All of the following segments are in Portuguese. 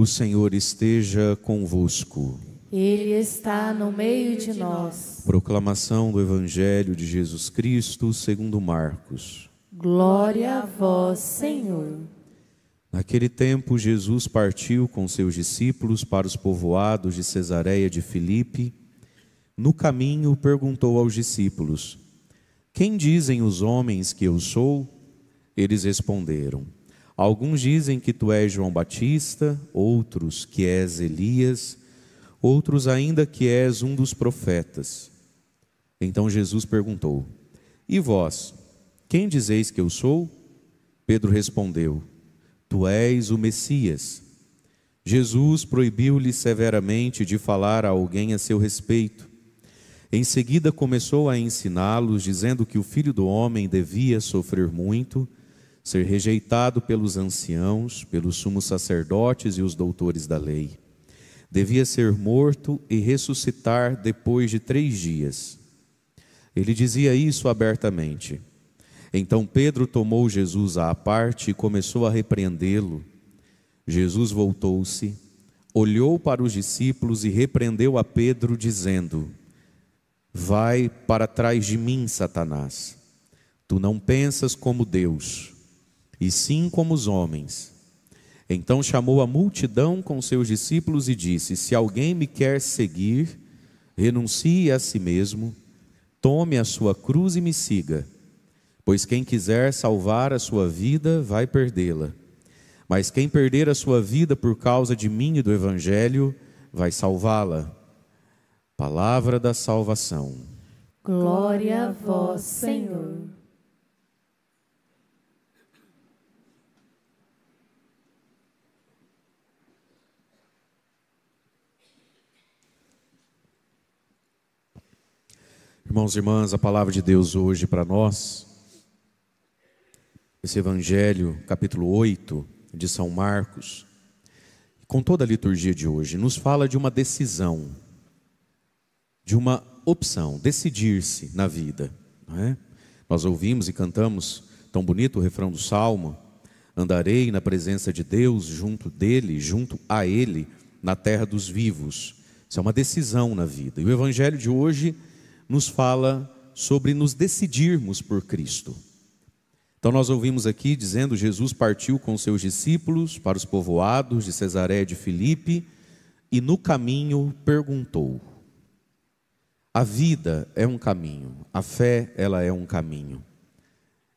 O Senhor esteja convosco. Ele está no meio de nós. Proclamação do Evangelho de Jesus Cristo, segundo Marcos. Glória a vós, Senhor. Naquele tempo, Jesus partiu com seus discípulos para os povoados de Cesareia de Filipe. No caminho, perguntou aos discípulos: Quem dizem os homens que eu sou? Eles responderam: Alguns dizem que tu és João Batista, outros que és Elias, outros ainda que és um dos profetas. Então Jesus perguntou: E vós, quem dizeis que eu sou? Pedro respondeu: Tu és o Messias. Jesus proibiu-lhe severamente de falar a alguém a seu respeito. Em seguida começou a ensiná-los, dizendo que o filho do homem devia sofrer muito ser rejeitado pelos anciãos, pelos sumos sacerdotes e os doutores da lei. Devia ser morto e ressuscitar depois de três dias. Ele dizia isso abertamente. Então Pedro tomou Jesus à parte e começou a repreendê-lo. Jesus voltou-se, olhou para os discípulos e repreendeu a Pedro, dizendo: Vai para trás de mim, Satanás. Tu não pensas como Deus e sim como os homens. Então chamou a multidão com seus discípulos e disse: Se alguém me quer seguir, renuncie a si mesmo, tome a sua cruz e me siga. Pois quem quiser salvar a sua vida vai perdê-la. Mas quem perder a sua vida por causa de mim e do Evangelho vai salvá-la. Palavra da salvação. Glória a vós, Senhor. Irmãos e irmãs, a palavra de Deus hoje para nós, esse Evangelho, capítulo 8 de São Marcos, com toda a liturgia de hoje, nos fala de uma decisão, de uma opção, decidir-se na vida. É? Nós ouvimos e cantamos tão bonito o refrão do Salmo: Andarei na presença de Deus, junto dele, junto a ele, na terra dos vivos. Isso é uma decisão na vida. E o Evangelho de hoje nos fala sobre nos decidirmos por Cristo. Então nós ouvimos aqui dizendo: Jesus partiu com seus discípulos para os povoados de Cesaré de Filipe e no caminho perguntou. A vida é um caminho, a fé ela é um caminho.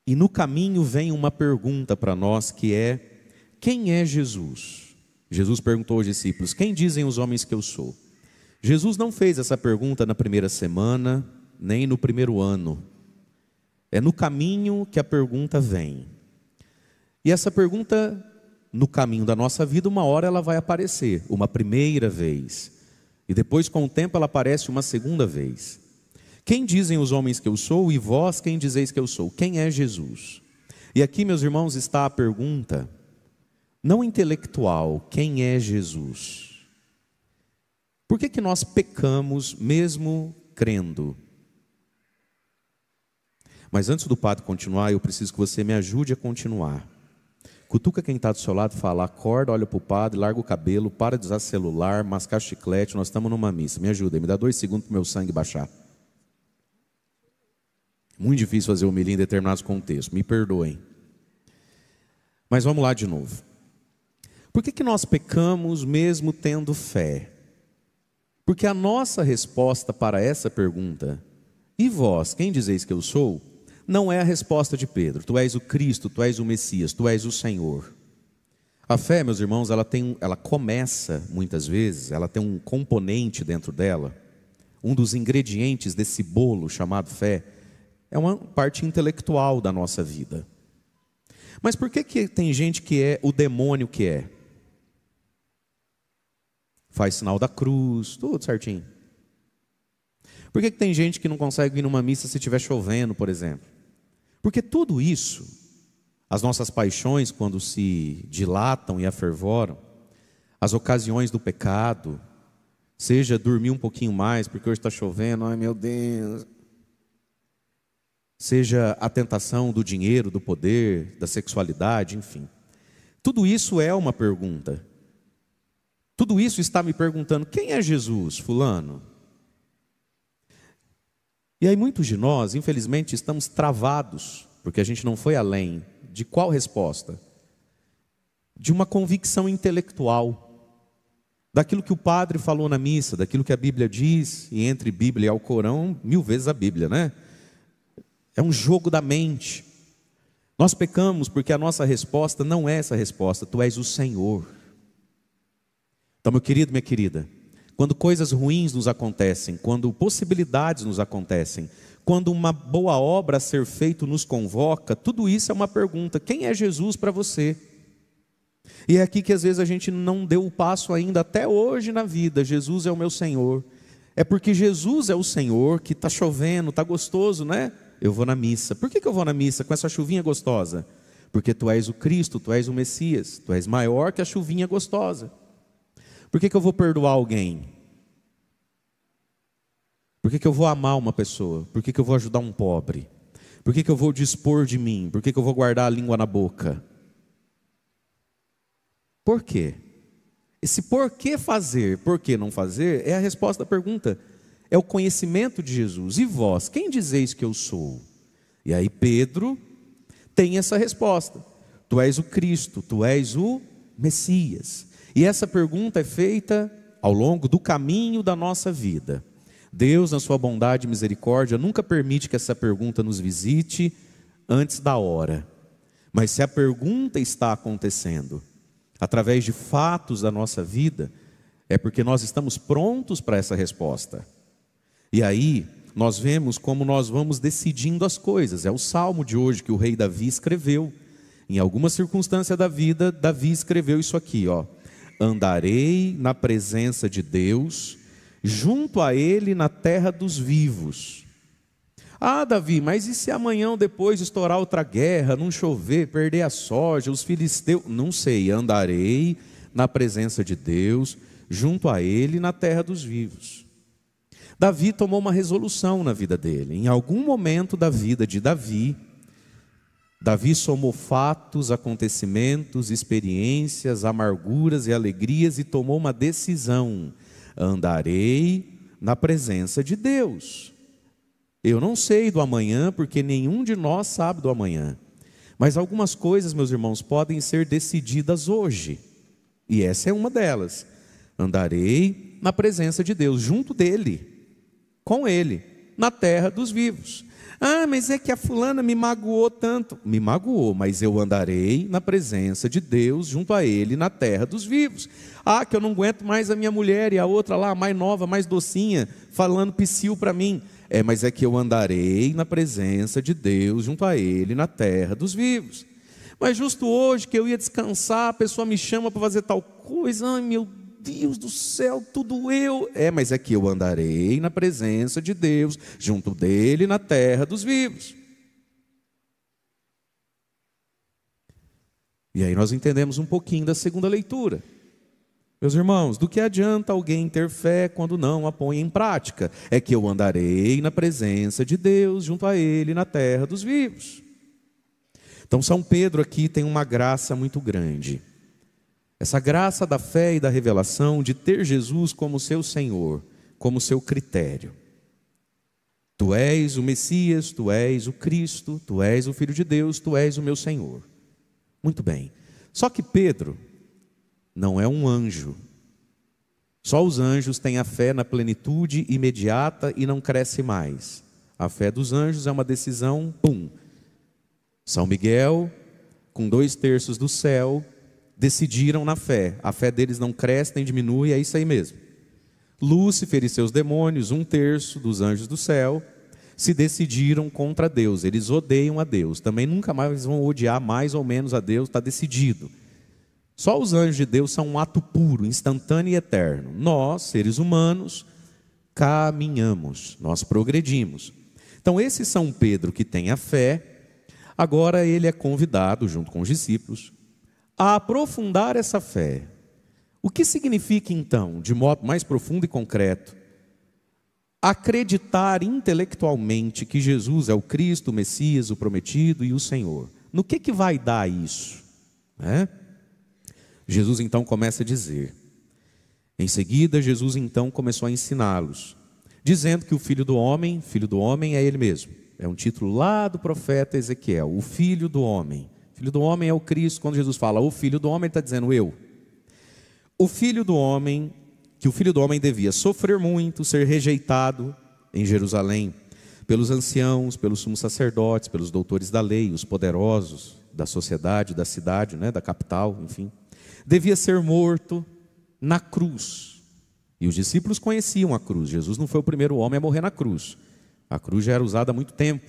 E no caminho vem uma pergunta para nós que é: quem é Jesus? Jesus perguntou aos discípulos: Quem dizem os homens que eu sou? Jesus não fez essa pergunta na primeira semana, nem no primeiro ano. É no caminho que a pergunta vem. E essa pergunta, no caminho da nossa vida, uma hora ela vai aparecer, uma primeira vez. E depois, com o tempo, ela aparece uma segunda vez. Quem dizem os homens que eu sou e vós quem dizeis que eu sou? Quem é Jesus? E aqui, meus irmãos, está a pergunta, não intelectual: quem é Jesus? Por que, que nós pecamos mesmo crendo? Mas antes do padre continuar, eu preciso que você me ajude a continuar. Cutuca quem está do seu lado, fala, acorda, olha para o padre, larga o cabelo, para de usar celular, mascar chiclete, nós estamos numa missa. Me ajuda, me dá dois segundos para o meu sangue baixar. Muito difícil fazer humilha em determinados contextos, me perdoem. Mas vamos lá de novo. Por que, que nós pecamos mesmo tendo fé? Porque a nossa resposta para essa pergunta, e vós, quem dizeis que eu sou? Não é a resposta de Pedro, tu és o Cristo, tu és o Messias, tu és o Senhor. A fé, meus irmãos, ela, tem, ela começa muitas vezes, ela tem um componente dentro dela, um dos ingredientes desse bolo chamado fé, é uma parte intelectual da nossa vida. Mas por que, que tem gente que é o demônio que é? faz sinal da cruz, tudo certinho. Por que, que tem gente que não consegue ir numa missa se estiver chovendo, por exemplo? Porque tudo isso, as nossas paixões, quando se dilatam e afervoram, as ocasiões do pecado, seja dormir um pouquinho mais, porque hoje está chovendo, ai meu Deus. Seja a tentação do dinheiro, do poder, da sexualidade, enfim. Tudo isso é uma pergunta. Tudo isso está me perguntando: quem é Jesus, Fulano? E aí, muitos de nós, infelizmente, estamos travados, porque a gente não foi além. De qual resposta? De uma convicção intelectual. Daquilo que o padre falou na missa, daquilo que a Bíblia diz, e entre Bíblia e ao Corão, mil vezes a Bíblia, né? É um jogo da mente. Nós pecamos porque a nossa resposta não é essa resposta: Tu és o Senhor. Então, meu querido, minha querida, quando coisas ruins nos acontecem, quando possibilidades nos acontecem, quando uma boa obra a ser feita nos convoca, tudo isso é uma pergunta: quem é Jesus para você? E é aqui que às vezes a gente não deu o passo ainda, até hoje na vida: Jesus é o meu Senhor. É porque Jesus é o Senhor que está chovendo, está gostoso, né? Eu vou na missa. Por que, que eu vou na missa com essa chuvinha gostosa? Porque tu és o Cristo, tu és o Messias, tu és maior que a chuvinha gostosa. Por que, que eu vou perdoar alguém? Por que, que eu vou amar uma pessoa? Por que, que eu vou ajudar um pobre? Por que, que eu vou dispor de mim? Por que, que eu vou guardar a língua na boca? Por quê? Esse por que fazer, por que não fazer, é a resposta à pergunta. É o conhecimento de Jesus. E vós, quem dizeis que eu sou? E aí Pedro tem essa resposta: Tu és o Cristo, tu és o Messias. E essa pergunta é feita ao longo do caminho da nossa vida. Deus, na sua bondade e misericórdia, nunca permite que essa pergunta nos visite antes da hora. Mas se a pergunta está acontecendo através de fatos da nossa vida, é porque nós estamos prontos para essa resposta. E aí, nós vemos como nós vamos decidindo as coisas. É o salmo de hoje que o rei Davi escreveu. Em alguma circunstância da vida, Davi escreveu isso aqui, ó andarei na presença de Deus, junto a Ele na terra dos vivos. Ah, Davi, mas e se amanhã ou depois estourar outra guerra, não chover, perder a soja, os filisteus? Não sei, andarei na presença de Deus, junto a Ele na terra dos vivos. Davi tomou uma resolução na vida dele. Em algum momento da vida de Davi, Davi somou fatos, acontecimentos, experiências, amarguras e alegrias e tomou uma decisão: andarei na presença de Deus. Eu não sei do amanhã, porque nenhum de nós sabe do amanhã. Mas algumas coisas, meus irmãos, podem ser decididas hoje. E essa é uma delas. Andarei na presença de Deus, junto dele, com ele, na terra dos vivos. Ah, mas é que a fulana me magoou tanto. Me magoou, mas eu andarei na presença de Deus junto a ele na terra dos vivos. Ah, que eu não aguento mais a minha mulher e a outra lá, mais nova, mais docinha, falando psiu para mim. É, mas é que eu andarei na presença de Deus junto a ele na terra dos vivos. Mas justo hoje que eu ia descansar, a pessoa me chama para fazer tal coisa. Ai, meu Deus Deus do céu, tudo eu. É, mas é que eu andarei na presença de Deus, junto dele na terra dos vivos. E aí nós entendemos um pouquinho da segunda leitura. Meus irmãos, do que adianta alguém ter fé quando não a põe em prática? É que eu andarei na presença de Deus, junto a Ele, na terra dos vivos. Então, São Pedro aqui tem uma graça muito grande. Essa graça da fé e da revelação de ter Jesus como seu Senhor, como seu critério. Tu és o Messias, tu és o Cristo, tu és o Filho de Deus, tu és o meu Senhor. Muito bem. Só que Pedro não é um anjo. Só os anjos têm a fé na plenitude imediata e não cresce mais. A fé dos anjos é uma decisão, pum. São Miguel, com dois terços do céu, decidiram na fé. A fé deles não cresce nem diminui, é isso aí mesmo. Lúcifer e seus demônios, um terço dos anjos do céu, se decidiram contra Deus. Eles odeiam a Deus. Também nunca mais vão odiar mais ou menos a Deus, está decidido. Só os anjos de Deus são um ato puro, instantâneo e eterno. Nós, seres humanos, caminhamos, nós progredimos. Então, esse São Pedro que tem a fé, agora ele é convidado, junto com os discípulos, a aprofundar essa fé. O que significa então, de modo mais profundo e concreto, acreditar intelectualmente que Jesus é o Cristo, o Messias, o prometido e o Senhor? No que que vai dar isso? É? Jesus então começa a dizer. Em seguida, Jesus então começou a ensiná-los, dizendo que o Filho do Homem, Filho do Homem é ele mesmo. É um título lá do profeta Ezequiel, o Filho do Homem. Filho do homem é o Cristo. Quando Jesus fala o filho do homem, ele está dizendo eu. O filho do homem, que o filho do homem devia sofrer muito, ser rejeitado em Jerusalém pelos anciãos, pelos sumos sacerdotes, pelos doutores da lei, os poderosos da sociedade, da cidade, né, da capital, enfim. Devia ser morto na cruz. E os discípulos conheciam a cruz. Jesus não foi o primeiro homem a morrer na cruz. A cruz já era usada há muito tempo.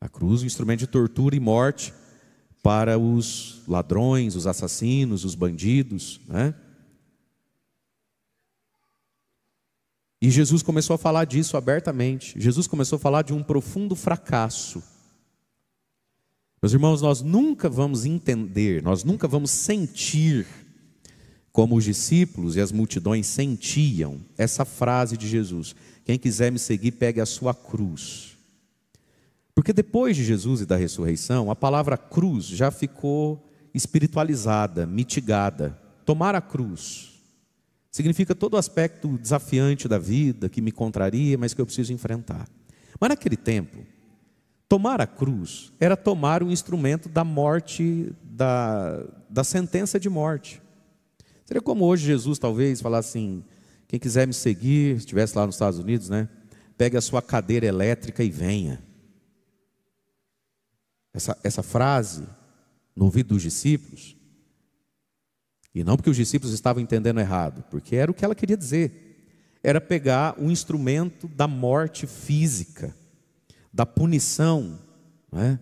A cruz, um instrumento de tortura e morte para os ladrões, os assassinos, os bandidos, né? E Jesus começou a falar disso abertamente. Jesus começou a falar de um profundo fracasso. Meus irmãos, nós nunca vamos entender, nós nunca vamos sentir como os discípulos e as multidões sentiam essa frase de Jesus: Quem quiser me seguir, pegue a sua cruz porque depois de Jesus e da ressurreição, a palavra cruz já ficou espiritualizada, mitigada. Tomar a cruz significa todo o aspecto desafiante da vida que me contraria, mas que eu preciso enfrentar. Mas naquele tempo, tomar a cruz era tomar o instrumento da morte, da, da sentença de morte. Seria como hoje Jesus talvez falar assim: quem quiser me seguir, estivesse lá nos Estados Unidos, né? Pegue a sua cadeira elétrica e venha essa, essa frase no ouvido dos discípulos, e não porque os discípulos estavam entendendo errado, porque era o que ela queria dizer, era pegar o um instrumento da morte física, da punição, né?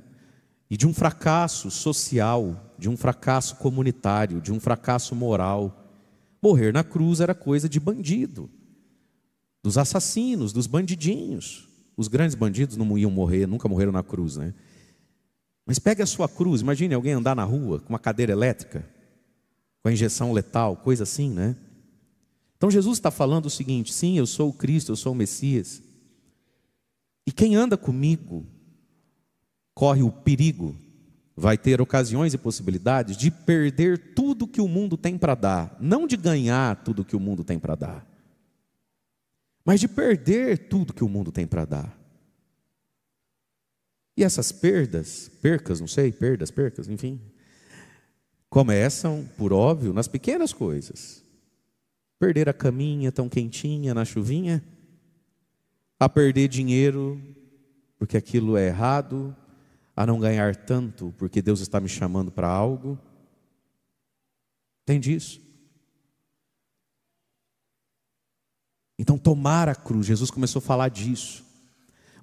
e de um fracasso social, de um fracasso comunitário, de um fracasso moral. Morrer na cruz era coisa de bandido, dos assassinos, dos bandidinhos. Os grandes bandidos não iam morrer, nunca morreram na cruz, né? Mas pegue a sua cruz, imagine alguém andar na rua com uma cadeira elétrica, com a injeção letal, coisa assim, né? Então Jesus está falando o seguinte: sim, eu sou o Cristo, eu sou o Messias. E quem anda comigo corre o perigo, vai ter ocasiões e possibilidades de perder tudo que o mundo tem para dar, não de ganhar tudo que o mundo tem para dar, mas de perder tudo que o mundo tem para dar. E essas perdas, percas, não sei, perdas, percas, enfim, começam, por óbvio, nas pequenas coisas. Perder a caminha tão quentinha na chuvinha, a perder dinheiro porque aquilo é errado, a não ganhar tanto porque Deus está me chamando para algo. Tem disso. Então, tomar a cruz, Jesus começou a falar disso.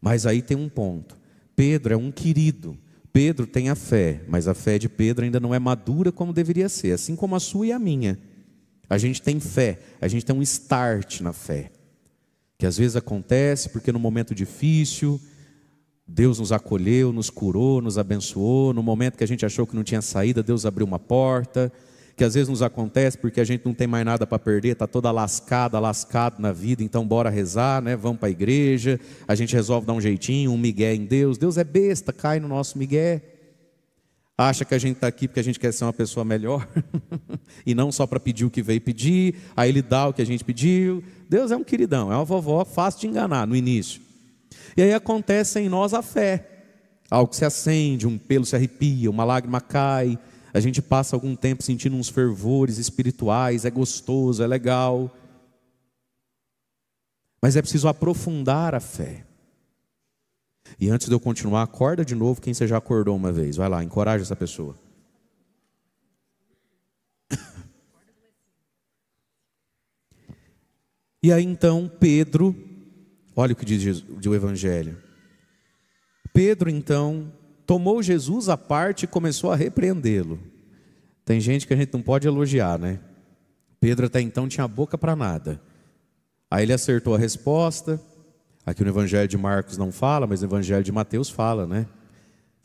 Mas aí tem um ponto. Pedro é um querido. Pedro tem a fé, mas a fé de Pedro ainda não é madura como deveria ser, assim como a sua e a minha. A gente tem fé, a gente tem um start na fé, que às vezes acontece porque no momento difícil, Deus nos acolheu, nos curou, nos abençoou, no momento que a gente achou que não tinha saída, Deus abriu uma porta que às vezes nos acontece porque a gente não tem mais nada para perder, está toda lascada, lascado na vida, então bora rezar, né? vamos para a igreja, a gente resolve dar um jeitinho, um migué em Deus. Deus é besta, cai no nosso migué. Acha que a gente está aqui porque a gente quer ser uma pessoa melhor, e não só para pedir o que veio pedir, aí ele dá o que a gente pediu. Deus é um queridão, é uma vovó fácil de enganar no início. E aí acontece em nós a fé, algo se acende, um pelo se arrepia, uma lágrima cai, a gente passa algum tempo sentindo uns fervores espirituais, é gostoso, é legal. Mas é preciso aprofundar a fé. E antes de eu continuar, acorda de novo quem você já acordou uma vez. Vai lá, encoraja essa pessoa. E aí então Pedro, olha o que diz o Evangelho. Pedro então tomou Jesus à parte e começou a repreendê-lo. Tem gente que a gente não pode elogiar, né? Pedro até então tinha boca para nada. Aí ele acertou a resposta. Aqui no Evangelho de Marcos não fala, mas no Evangelho de Mateus fala, né?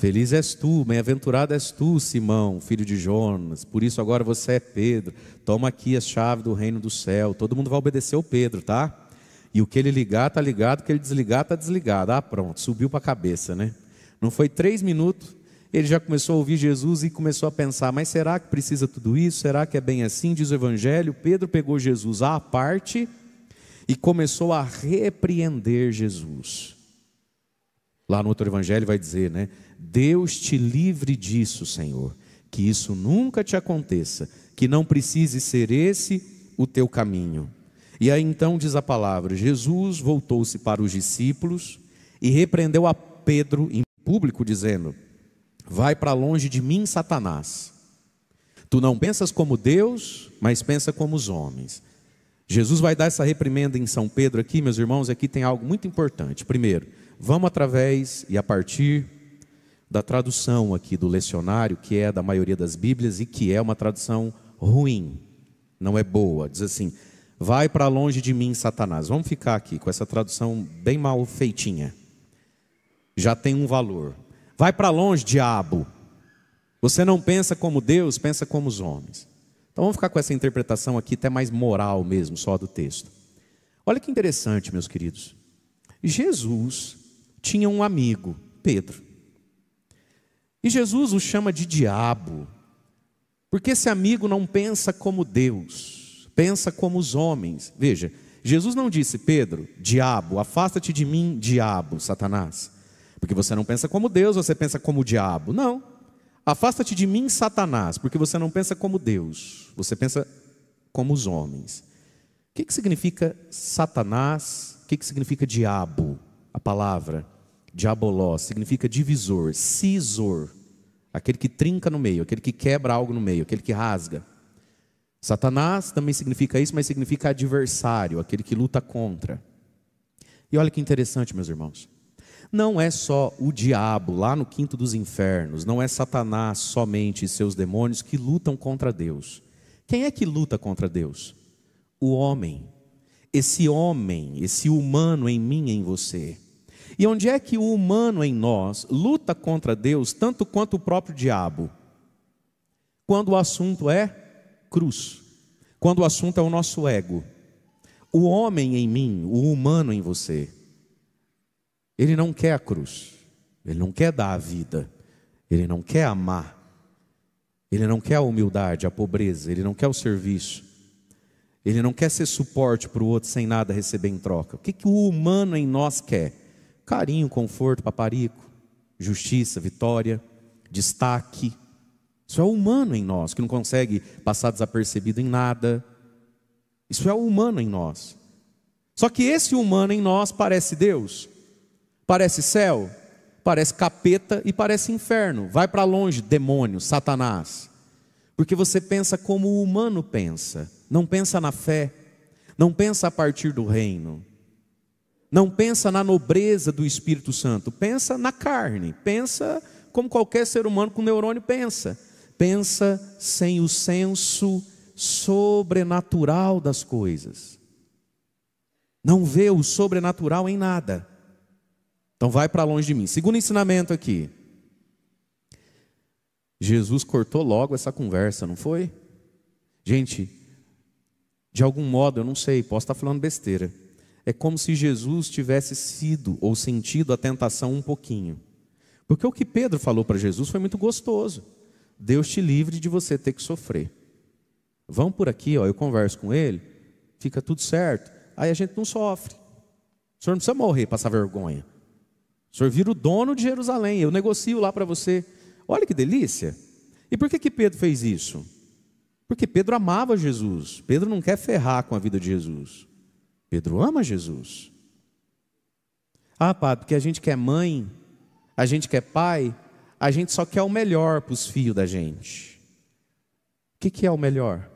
Feliz és tu, bem-aventurado és tu, Simão, filho de Jonas. Por isso agora você é Pedro. Toma aqui a chave do reino do céu. Todo mundo vai obedecer o Pedro, tá? E o que ele ligar tá ligado, o que ele desligar tá desligado. Ah, pronto, subiu para a cabeça, né? Não foi três minutos, ele já começou a ouvir Jesus e começou a pensar: mas será que precisa tudo isso? Será que é bem assim? Diz o Evangelho. Pedro pegou Jesus à parte e começou a repreender Jesus. Lá no outro Evangelho vai dizer, né? Deus te livre disso, Senhor, que isso nunca te aconteça, que não precise ser esse o teu caminho. E aí então diz a palavra: Jesus voltou-se para os discípulos e repreendeu a Pedro em público, dizendo: Vai para longe de mim, Satanás. Tu não pensas como Deus, mas pensa como os homens. Jesus vai dar essa reprimenda em São Pedro aqui, meus irmãos, aqui tem algo muito importante. Primeiro, vamos através e a partir da tradução aqui do lecionário, que é da maioria das Bíblias e que é uma tradução ruim, não é boa. Diz assim: Vai para longe de mim, Satanás. Vamos ficar aqui com essa tradução bem mal feitinha já tem um valor. Vai para longe, diabo. Você não pensa como Deus, pensa como os homens. Então vamos ficar com essa interpretação aqui, até mais moral mesmo, só do texto. Olha que interessante, meus queridos. Jesus tinha um amigo, Pedro. E Jesus o chama de diabo, porque esse amigo não pensa como Deus, pensa como os homens. Veja, Jesus não disse, Pedro, diabo, afasta-te de mim, diabo, Satanás. Porque você não pensa como Deus, você pensa como o diabo. Não. Afasta-te de mim, Satanás, porque você não pensa como Deus, você pensa como os homens. O que, que significa Satanás? O que, que significa diabo? A palavra diaboló significa divisor, cisor, aquele que trinca no meio, aquele que quebra algo no meio, aquele que rasga. Satanás também significa isso, mas significa adversário, aquele que luta contra. E olha que interessante, meus irmãos. Não é só o diabo lá no quinto dos infernos, não é Satanás somente e seus demônios que lutam contra Deus. Quem é que luta contra Deus? O homem. Esse homem, esse humano em mim e em você. E onde é que o humano em nós luta contra Deus tanto quanto o próprio diabo? Quando o assunto é cruz, quando o assunto é o nosso ego. O homem em mim, o humano em você. Ele não quer a cruz, ele não quer dar a vida, ele não quer amar, ele não quer a humildade, a pobreza, ele não quer o serviço, ele não quer ser suporte para o outro sem nada receber em troca. O que, que o humano em nós quer? Carinho, conforto, paparico, justiça, vitória, destaque. Isso é o humano em nós, que não consegue passar desapercebido em nada. Isso é o humano em nós. Só que esse humano em nós parece Deus. Parece céu? Parece capeta e parece inferno. Vai para longe, demônio, Satanás. Porque você pensa como o humano pensa, não pensa na fé, não pensa a partir do reino, não pensa na nobreza do Espírito Santo, pensa na carne, pensa como qualquer ser humano com neurônio pensa, pensa sem o senso sobrenatural das coisas, não vê o sobrenatural em nada. Então vai para longe de mim. Segundo ensinamento aqui. Jesus cortou logo essa conversa, não foi? Gente, de algum modo, eu não sei, posso estar falando besteira. É como se Jesus tivesse sido ou sentido a tentação um pouquinho. Porque o que Pedro falou para Jesus foi muito gostoso. Deus te livre de você ter que sofrer. Vão por aqui, ó, eu converso com ele, fica tudo certo. Aí a gente não sofre. O senhor não precisa morrer, passar vergonha senhor vira o dono de Jerusalém, eu negocio lá para você. Olha que delícia. E por que, que Pedro fez isso? Porque Pedro amava Jesus. Pedro não quer ferrar com a vida de Jesus. Pedro ama Jesus. Ah, padre, porque a gente quer mãe, a gente quer pai, a gente só quer o melhor para os filhos da gente. O que, que é o melhor?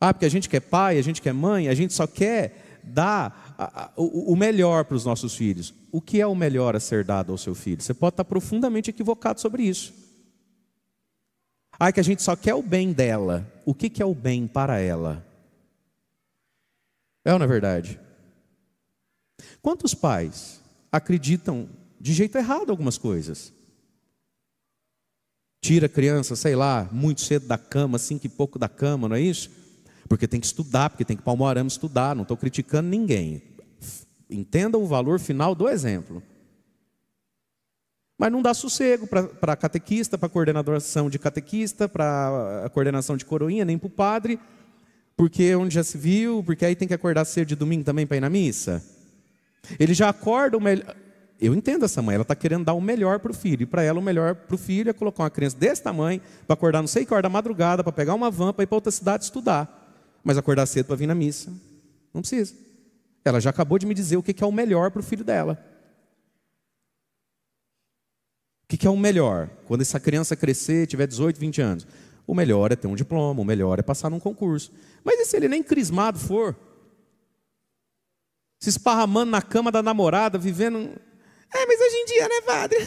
Ah, porque a gente quer pai, a gente quer mãe, a gente só quer dar o, melhor para os nossos filhos. O que é o melhor a ser dado ao seu filho? Você pode estar profundamente equivocado sobre isso. Ah, que a gente só quer o bem dela. O que, que é o bem para ela? É ou não é verdade? Quantos pais acreditam de jeito errado algumas coisas? Tira a criança, sei lá, muito cedo da cama, cinco e pouco da cama, não é isso? Porque tem que estudar, porque tem que palmoarama estudar, não estou criticando ninguém. Entenda o valor final do exemplo. Mas não dá sossego para catequista, para coordenação de catequista, para a coordenação de coroinha, nem para o padre, porque é onde já se viu, porque aí tem que acordar cedo de domingo também para ir na missa. Ele já acorda o melhor. Eu entendo essa mãe, ela está querendo dar o melhor para o filho. E para ela, o melhor para o filho é colocar uma criança desse tamanho para acordar não sei que hora da madrugada, para pegar uma van, para ir para outra cidade estudar mas acordar cedo para vir na missa. Não precisa. Ela já acabou de me dizer o que é o melhor para o filho dela. O que é o melhor? Quando essa criança crescer, tiver 18, 20 anos. O melhor é ter um diploma, o melhor é passar num concurso. Mas e se ele nem crismado for? Se esparramando na cama da namorada, vivendo. É, mas hoje em dia, né, padre?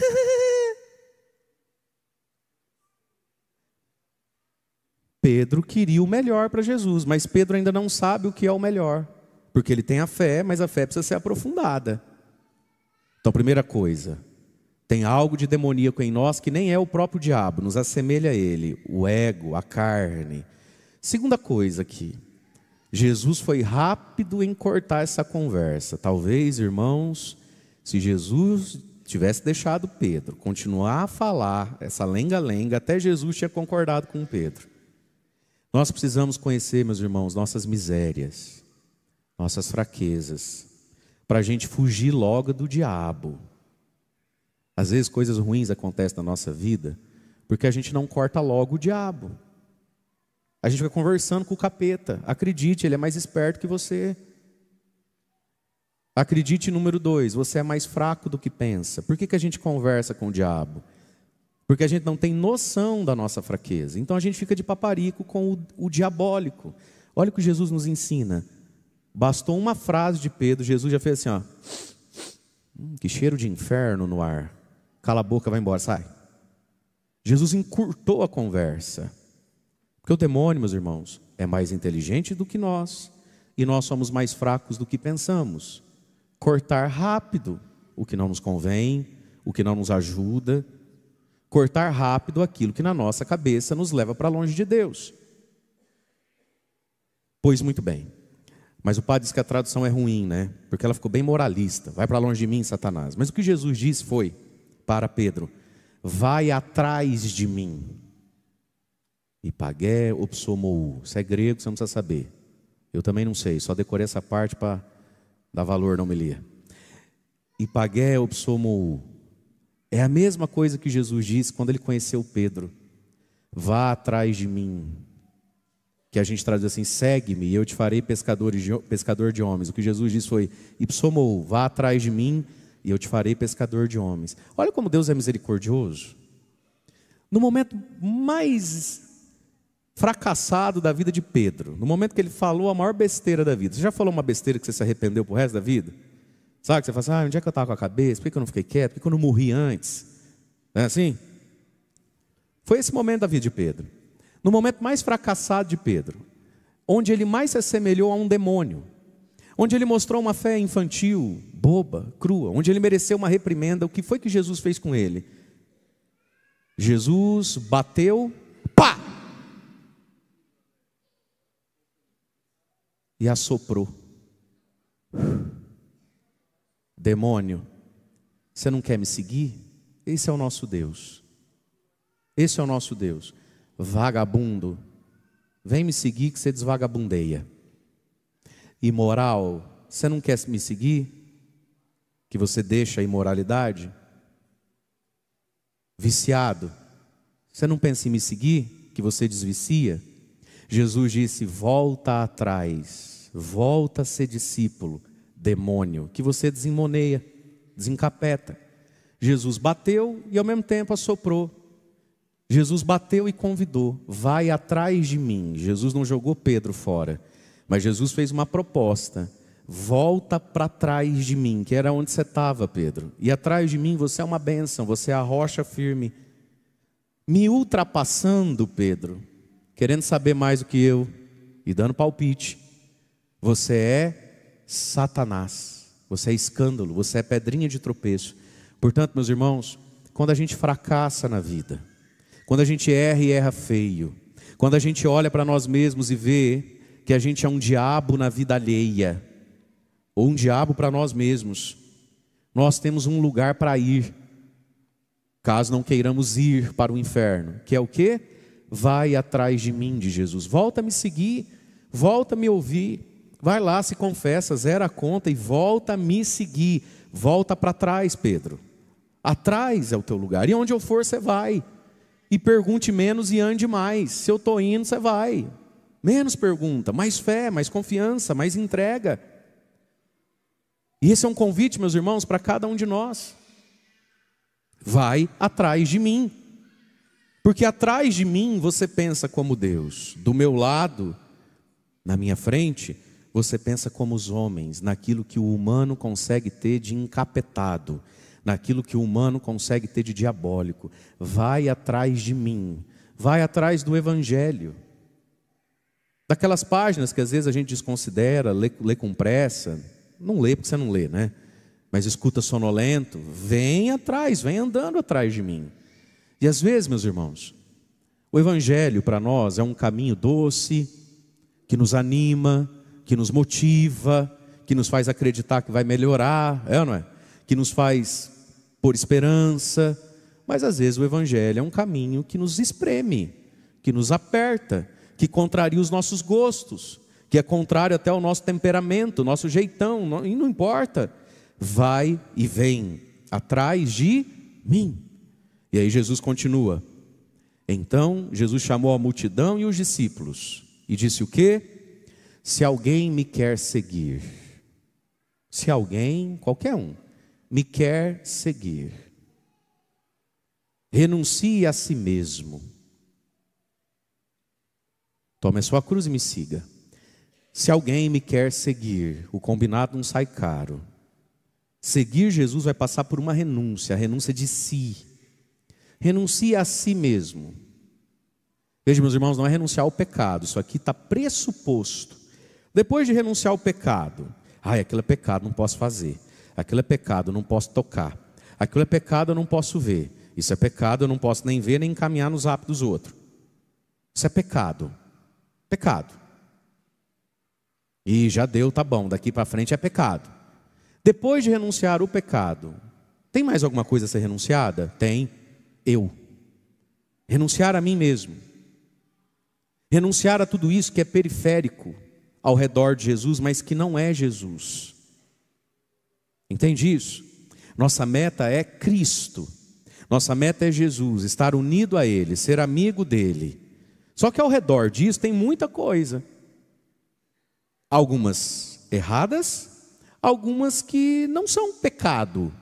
Pedro queria o melhor para Jesus, mas Pedro ainda não sabe o que é o melhor, porque ele tem a fé, mas a fé precisa ser aprofundada. Então, primeira coisa, tem algo de demoníaco em nós que nem é o próprio diabo, nos assemelha a ele, o ego, a carne. Segunda coisa aqui, Jesus foi rápido em cortar essa conversa. Talvez, irmãos, se Jesus tivesse deixado Pedro continuar a falar essa lenga-lenga, até Jesus tinha concordado com Pedro. Nós precisamos conhecer, meus irmãos, nossas misérias, nossas fraquezas, para a gente fugir logo do diabo. Às vezes coisas ruins acontecem na nossa vida porque a gente não corta logo o diabo. A gente vai conversando com o capeta. Acredite, ele é mais esperto que você. Acredite, número dois, você é mais fraco do que pensa. Por que, que a gente conversa com o diabo? Porque a gente não tem noção da nossa fraqueza. Então a gente fica de paparico com o, o diabólico. Olha o que Jesus nos ensina. Bastou uma frase de Pedro, Jesus já fez assim: ó, hum, que cheiro de inferno no ar. Cala a boca, vai embora, sai. Jesus encurtou a conversa. Porque o demônio, meus irmãos, é mais inteligente do que nós. E nós somos mais fracos do que pensamos. Cortar rápido o que não nos convém, o que não nos ajuda, cortar rápido aquilo que na nossa cabeça nos leva para longe de Deus. Pois muito bem. Mas o padre diz que a tradução é ruim, né? Porque ela ficou bem moralista. Vai para longe de mim, Satanás. Mas o que Jesus disse foi para Pedro: Vai atrás de mim. E pagué opsomou. Isso é grego, você não precisa saber. Eu também não sei, só decorei essa parte para dar valor na homilia. E pagué opsomou. É a mesma coisa que Jesus disse quando ele conheceu Pedro: Vá atrás de mim. Que a gente traduz assim: segue-me e eu te farei pescador de, pescador de homens. O que Jesus disse foi: Ipsomou, vá atrás de mim e eu te farei pescador de homens. Olha como Deus é misericordioso. No momento mais fracassado da vida de Pedro, no momento que ele falou a maior besteira da vida, você já falou uma besteira que você se arrependeu pro resto da vida? Sabe? que Você fala assim, ah, onde é que eu estava com a cabeça? Por que eu não fiquei quieto? Por que eu não morri antes? Não é assim? Foi esse momento da vida de Pedro. No momento mais fracassado de Pedro, onde ele mais se assemelhou a um demônio, onde ele mostrou uma fé infantil, boba, crua, onde ele mereceu uma reprimenda, o que foi que Jesus fez com ele? Jesus bateu, pá! E assoprou demônio, você não quer me seguir? Esse é o nosso Deus. Esse é o nosso Deus. Vagabundo, vem me seguir que você desvagabundeia. Imoral, você não quer me seguir? Que você deixa a imoralidade? Viciado, você não pensa em me seguir? Que você desvicia? Jesus disse: volta atrás, volta a ser discípulo demônio, que você desimoneia, desencapeta. Jesus bateu e ao mesmo tempo assoprou. Jesus bateu e convidou: vai atrás de mim. Jesus não jogou Pedro fora, mas Jesus fez uma proposta: volta para trás de mim, que era onde você estava, Pedro. E atrás de mim você é uma bênção, você é a rocha firme. Me ultrapassando, Pedro, querendo saber mais do que eu e dando palpite, você é Satanás. Você é escândalo, você é pedrinha de tropeço. Portanto, meus irmãos, quando a gente fracassa na vida, quando a gente erra e erra feio, quando a gente olha para nós mesmos e vê que a gente é um diabo na vida alheia, ou um diabo para nós mesmos, nós temos um lugar para ir, caso não queiramos ir para o inferno, que é o que? Vai atrás de mim, de Jesus. Volta a me seguir, volta a me ouvir, Vai lá, se confessa, zera a conta e volta a me seguir. Volta para trás, Pedro. Atrás é o teu lugar. E onde eu for, você vai. E pergunte menos e ande mais. Se eu estou indo, você vai. Menos pergunta, mais fé, mais confiança, mais entrega. E esse é um convite, meus irmãos, para cada um de nós. Vai atrás de mim. Porque atrás de mim você pensa como Deus, do meu lado, na minha frente, você pensa como os homens, naquilo que o humano consegue ter de encapetado, naquilo que o humano consegue ter de diabólico. Vai atrás de mim, vai atrás do evangelho. Daquelas páginas que às vezes a gente desconsidera, lê, lê com pressa, não lê porque você não lê, né? Mas escuta sonolento, vem atrás, vem andando atrás de mim. E às vezes, meus irmãos, o evangelho para nós é um caminho doce, que nos anima, que nos motiva, que nos faz acreditar que vai melhorar, é ou não é? Que nos faz por esperança, mas às vezes o evangelho é um caminho que nos espreme, que nos aperta, que contraria os nossos gostos, que é contrário até ao nosso temperamento, nosso jeitão, e não importa. Vai e vem atrás de mim. E aí Jesus continua. Então Jesus chamou a multidão e os discípulos e disse o quê? Se alguém me quer seguir, se alguém, qualquer um, me quer seguir, renuncie a si mesmo. Tome a sua cruz e me siga. Se alguém me quer seguir, o combinado não sai caro. Seguir Jesus vai passar por uma renúncia, a renúncia de si. Renuncie a si mesmo. Veja, meus irmãos, não é renunciar ao pecado, isso aqui está pressuposto. Depois de renunciar ao pecado, ai, aquilo é pecado, não posso fazer. Aquilo é pecado, não posso tocar. Aquilo é pecado, eu não posso ver. Isso é pecado, eu não posso nem ver nem encaminhar nos lábios dos outros. Isso é pecado. Pecado. E já deu, tá bom, daqui para frente é pecado. Depois de renunciar o pecado, tem mais alguma coisa a ser renunciada? Tem eu. Renunciar a mim mesmo. Renunciar a tudo isso que é periférico ao redor de Jesus, mas que não é Jesus. Entende isso? Nossa meta é Cristo. Nossa meta é Jesus, estar unido a Ele, ser amigo dele. Só que ao redor disso tem muita coisa. Algumas erradas, algumas que não são pecado,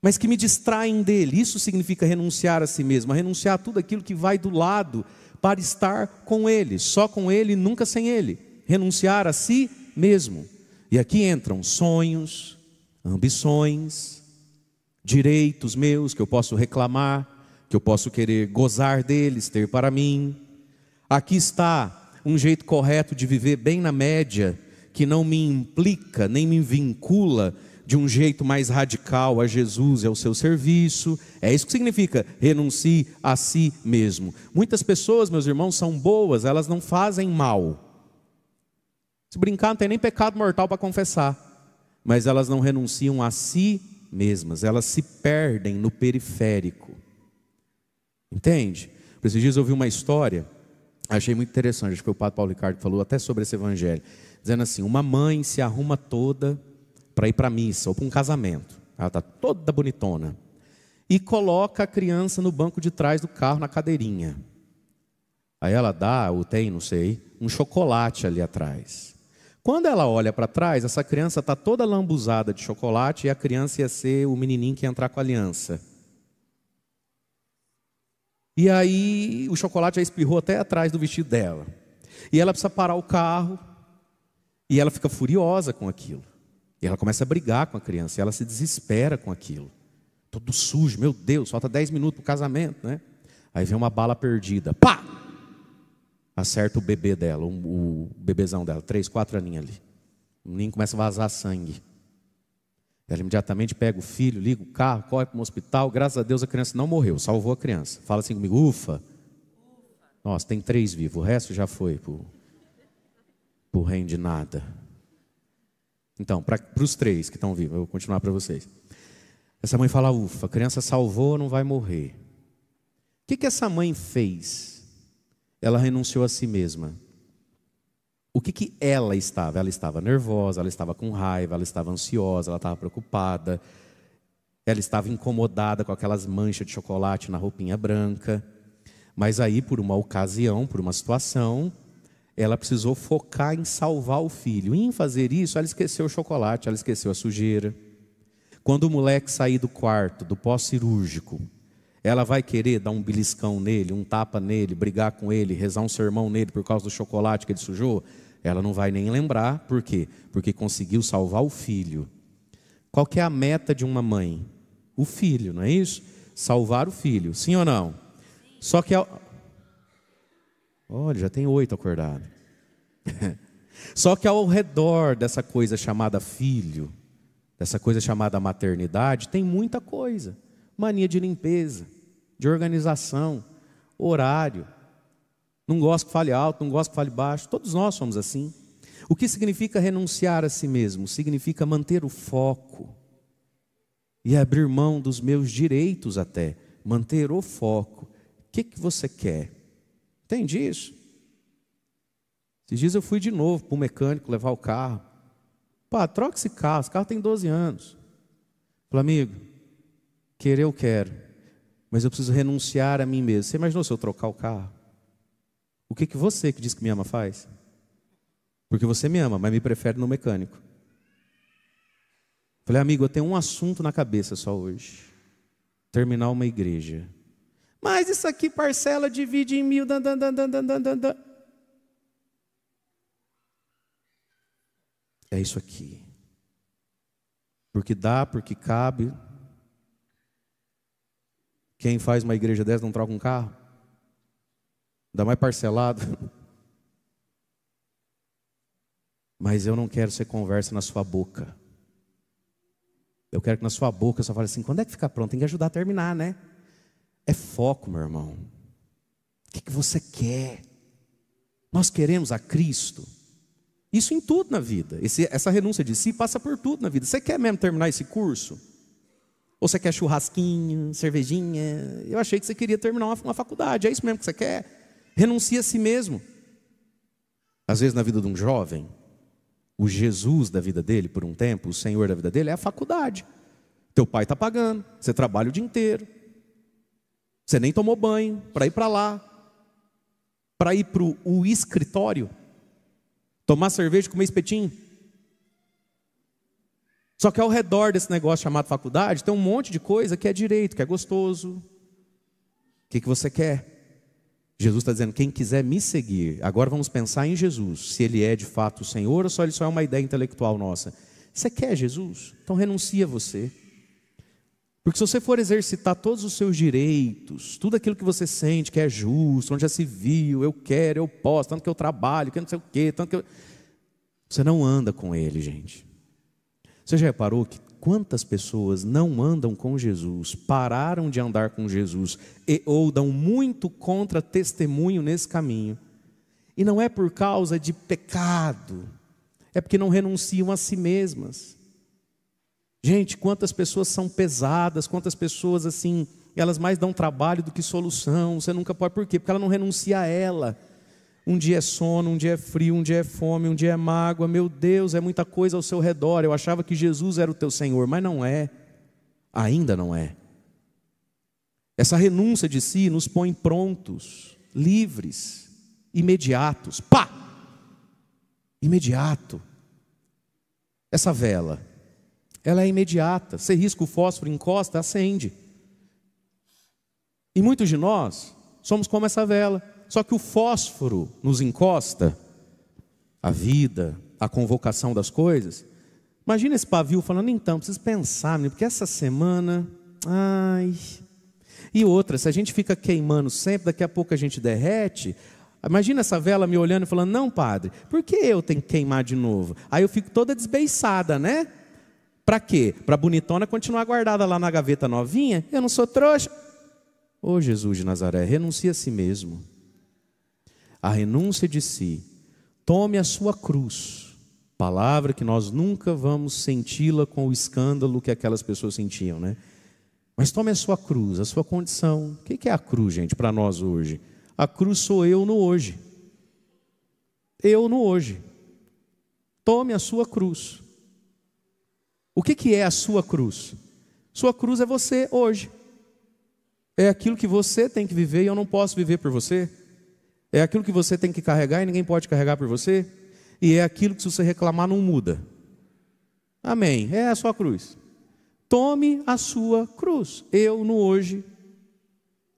mas que me distraem dele. Isso significa renunciar a si mesmo, renunciar a tudo aquilo que vai do lado para estar com ele, só com ele, nunca sem ele renunciar a si mesmo. E aqui entram sonhos, ambições, direitos meus que eu posso reclamar, que eu posso querer gozar deles, ter para mim. Aqui está um jeito correto de viver bem na média, que não me implica nem me vincula de um jeito mais radical a Jesus e é ao seu serviço. É isso que significa renuncie a si mesmo. Muitas pessoas, meus irmãos, são boas, elas não fazem mal. Se brincar, não tem nem pecado mortal para confessar. Mas elas não renunciam a si mesmas, elas se perdem no periférico. Entende? Por esses dias eu ouvi uma história, achei muito interessante, acho que o padre Paulo Ricardo falou até sobre esse evangelho, dizendo assim: uma mãe se arruma toda para ir para a missa ou para um casamento. Ela está toda bonitona. E coloca a criança no banco de trás do carro, na cadeirinha. Aí ela dá, ou tem, não sei, um chocolate ali atrás. Quando ela olha para trás, essa criança está toda lambuzada de chocolate e a criança ia ser o menininho que ia entrar com a aliança. E aí o chocolate já espirrou até atrás do vestido dela. E ela precisa parar o carro e ela fica furiosa com aquilo. E ela começa a brigar com a criança, e ela se desespera com aquilo. Todo sujo, meu Deus, falta 10 minutos para o casamento, né? Aí vem uma bala perdida. Pá! acerta o bebê dela, o bebezão dela, três, quatro aninhos ali. O menino começa a vazar sangue. Ela imediatamente pega o filho, liga o carro, corre para um hospital. Graças a Deus a criança não morreu, salvou a criança. Fala assim comigo, ufa. Nossa, tem três vivos, o resto já foi para o reino de nada. Então, para os três que estão vivos, eu vou continuar para vocês. Essa mãe fala, ufa, a criança salvou, não vai morrer. O que, que essa mãe fez? ela renunciou a si mesma. O que, que ela estava? Ela estava nervosa, ela estava com raiva, ela estava ansiosa, ela estava preocupada, ela estava incomodada com aquelas manchas de chocolate na roupinha branca. Mas aí, por uma ocasião, por uma situação, ela precisou focar em salvar o filho. E em fazer isso, ela esqueceu o chocolate, ela esqueceu a sujeira. Quando o moleque sair do quarto, do pós-cirúrgico, ela vai querer dar um beliscão nele, um tapa nele, brigar com ele, rezar um sermão nele por causa do chocolate que ele sujou? Ela não vai nem lembrar, por quê? Porque conseguiu salvar o filho. Qual que é a meta de uma mãe? O filho, não é isso? Salvar o filho, sim ou não? Só que. A... Olha, já tem oito acordado. Só que ao redor dessa coisa chamada filho, dessa coisa chamada maternidade, tem muita coisa. Mania de limpeza, de organização, horário. Não gosto que fale alto, não gosto que fale baixo. Todos nós somos assim. O que significa renunciar a si mesmo? Significa manter o foco e abrir mão dos meus direitos até. Manter o foco. O que, que você quer? Entende isso? Esses dias eu fui de novo para o mecânico levar o carro. Pá, troca esse carro, esse carro tem 12 anos. Falei, amigo, Querer eu quero, mas eu preciso renunciar a mim mesmo. Você imaginou se eu trocar o carro? O que, que você que diz que me ama faz? Porque você me ama, mas me prefere no mecânico. Falei, amigo, eu tenho um assunto na cabeça só hoje: terminar uma igreja. Mas isso aqui parcela, divide em mil. Dan, dan, dan, dan, dan, dan, É isso aqui. Porque dá, porque cabe, quem faz uma igreja dessa não troca um carro? Ainda mais parcelado. Mas eu não quero ser conversa na sua boca. Eu quero que na sua boca você fale assim: quando é que fica pronto? Tem que ajudar a terminar, né? É foco, meu irmão. O que, que você quer? Nós queremos a Cristo. Isso em tudo na vida. Esse, essa renúncia de si passa por tudo na vida. Você quer mesmo terminar esse curso? Ou você quer churrasquinho, cervejinha? Eu achei que você queria terminar uma, faculdade. É isso mesmo que você quer? Renuncia a si mesmo. Às vezes, na vida de um jovem, o Jesus da vida dele, por um tempo, o Senhor da vida dele, é a faculdade. Teu pai está pagando, você trabalha o dia inteiro. Você nem tomou banho para ir para lá, para ir para o escritório, tomar cerveja e comer espetinho. Só que ao redor desse negócio chamado faculdade, tem um monte de coisa que é direito, que é gostoso. O que, que você quer? Jesus está dizendo: quem quiser me seguir, agora vamos pensar em Jesus, se ele é de fato o Senhor ou só ele só é uma ideia intelectual nossa. Você quer Jesus? Então renuncia você. Porque se você for exercitar todos os seus direitos, tudo aquilo que você sente que é justo, onde já se viu, eu quero, eu posso, tanto que eu trabalho, que eu não sei o quê, tanto que eu. Você não anda com ele, gente. Você já reparou que quantas pessoas não andam com Jesus, pararam de andar com Jesus e ou dão muito contra testemunho nesse caminho? E não é por causa de pecado, é porque não renunciam a si mesmas. Gente, quantas pessoas são pesadas, quantas pessoas assim, elas mais dão trabalho do que solução, você nunca pode, por quê? Porque ela não renuncia a ela. Um dia é sono, um dia é frio, um dia é fome, um dia é mágoa. Meu Deus, é muita coisa ao seu redor. Eu achava que Jesus era o teu Senhor, mas não é. Ainda não é. Essa renúncia de si nos põe prontos, livres, imediatos. Pá! Imediato. Essa vela, ela é imediata. Você risca o fósforo, encosta, acende. E muitos de nós somos como essa vela só que o fósforo nos encosta, a vida, a convocação das coisas. Imagina esse pavio falando, então, preciso pensar, né, porque essa semana. Ai. E outra, se a gente fica queimando sempre, daqui a pouco a gente derrete. Imagina essa vela me olhando e falando, não, padre, por que eu tenho que queimar de novo? Aí eu fico toda desbeiçada, né? Para quê? Para bonitona continuar guardada lá na gaveta novinha? Eu não sou trouxa. Ô oh, Jesus de Nazaré, renuncia a si mesmo a renúncia de si, tome a sua cruz, palavra que nós nunca vamos senti-la com o escândalo que aquelas pessoas sentiam, né? Mas tome a sua cruz, a sua condição. O que é a cruz, gente, para nós hoje? A cruz sou eu no hoje. Eu no hoje. Tome a sua cruz. O que é a sua cruz? Sua cruz é você hoje. É aquilo que você tem que viver e eu não posso viver por você. É aquilo que você tem que carregar e ninguém pode carregar por você. E é aquilo que, se você reclamar, não muda. Amém. É a sua cruz. Tome a sua cruz. Eu no hoje,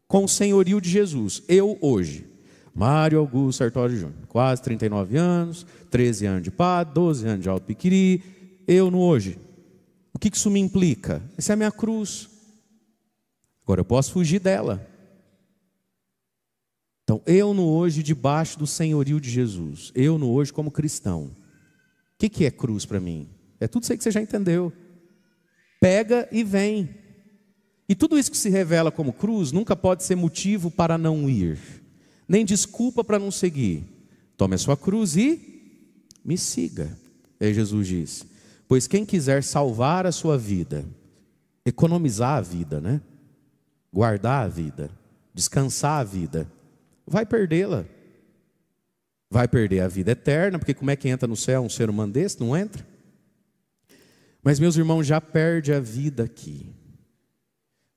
com o senhorio de Jesus. Eu hoje. Mário Augusto Sartori Júnior, quase 39 anos, 13 anos de padre, 12 anos de alto piquiri. Eu no hoje. O que isso me implica? Essa é a minha cruz. Agora eu posso fugir dela. Então, eu no hoje debaixo do senhorio de Jesus, eu no hoje como cristão. O que, que é cruz para mim? É tudo isso aí que você já entendeu. Pega e vem. E tudo isso que se revela como cruz nunca pode ser motivo para não ir, nem desculpa para não seguir. Tome a sua cruz e me siga. Aí é Jesus diz: Pois quem quiser salvar a sua vida, economizar a vida, né? Guardar a vida, descansar a vida, vai perdê-la. Vai perder a vida eterna, porque como é que entra no céu um ser humano desse? Não entra. Mas, meus irmãos, já perde a vida aqui.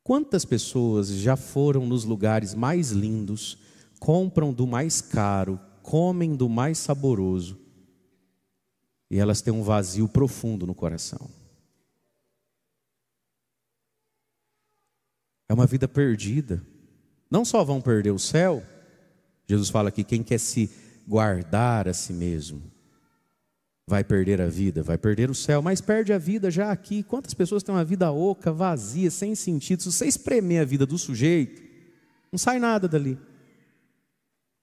Quantas pessoas já foram nos lugares mais lindos, compram do mais caro, comem do mais saboroso, e elas têm um vazio profundo no coração? É uma vida perdida. Não só vão perder o céu, Jesus fala que quem quer se guardar a si mesmo vai perder a vida, vai perder o céu, mas perde a vida já aqui. Quantas pessoas têm uma vida oca, vazia, sem sentido? Se você espremer a vida do sujeito, não sai nada dali.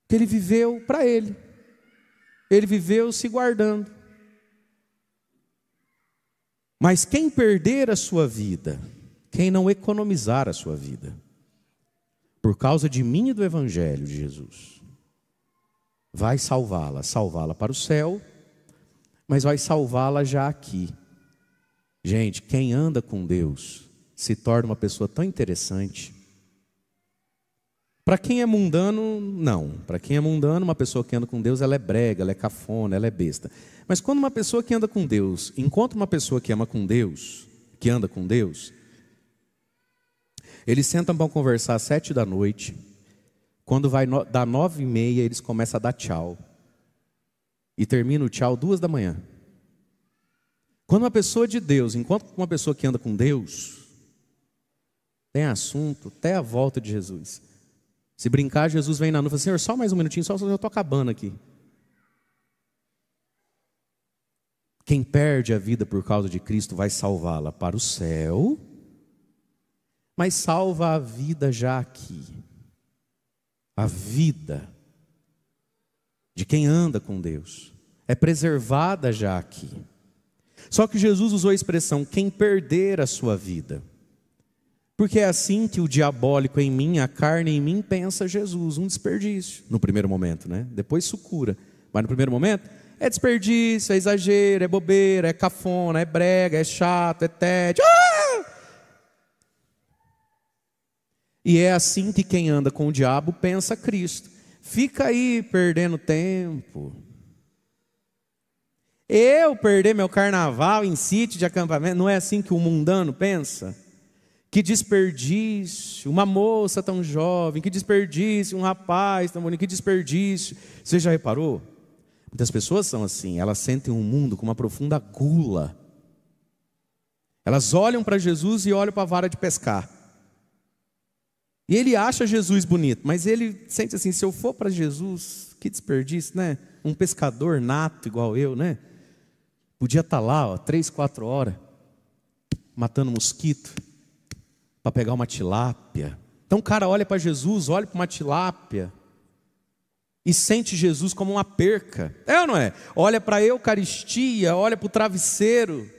Porque ele viveu para ele. Ele viveu se guardando. Mas quem perder a sua vida, quem não economizar a sua vida, por causa de mim e do Evangelho de Jesus, vai salvá-la, salvá-la para o céu, mas vai salvá-la já aqui. Gente, quem anda com Deus se torna uma pessoa tão interessante. Para quem é mundano, não. Para quem é mundano, uma pessoa que anda com Deus, ela é brega, ela é cafona, ela é besta. Mas quando uma pessoa que anda com Deus encontra uma pessoa que ama com Deus, que anda com Deus, eles sentam para conversar às sete da noite. Quando vai no, dar nove e meia, eles começam a dar tchau. E termina o tchau duas da manhã. Quando uma pessoa de Deus, enquanto uma pessoa que anda com Deus, tem assunto até a volta de Jesus. Se brincar, Jesus vem na nuvem e fala, Senhor, só mais um minutinho, só eu estou acabando aqui. Quem perde a vida por causa de Cristo vai salvá-la para o céu mas salva a vida já aqui. A vida de quem anda com Deus é preservada já aqui. Só que Jesus usou a expressão quem perder a sua vida. Porque é assim que o diabólico em mim, a carne em mim, pensa Jesus, um desperdício. No primeiro momento, né? Depois sucura. Mas no primeiro momento, é desperdício, é exagero, é bobeira, é cafona, é brega, é chato, é tédio. Ah! E é assim que quem anda com o diabo pensa Cristo. Fica aí perdendo tempo. Eu perder meu carnaval em sítio de acampamento, não é assim que o mundano pensa? Que desperdício, uma moça tão jovem, que desperdício, um rapaz tão bonito, que desperdício. Você já reparou? Muitas pessoas são assim, elas sentem o um mundo com uma profunda gula. Elas olham para Jesus e olham para a vara de pescar. E ele acha Jesus bonito, mas ele sente assim: se eu for para Jesus, que desperdício, né? Um pescador nato igual eu, né? Podia estar tá lá, ó, três, quatro horas, matando mosquito, para pegar uma tilápia. Então o cara olha para Jesus, olha para uma tilápia, e sente Jesus como uma perca. É ou não é? Olha para a Eucaristia, olha para o travesseiro,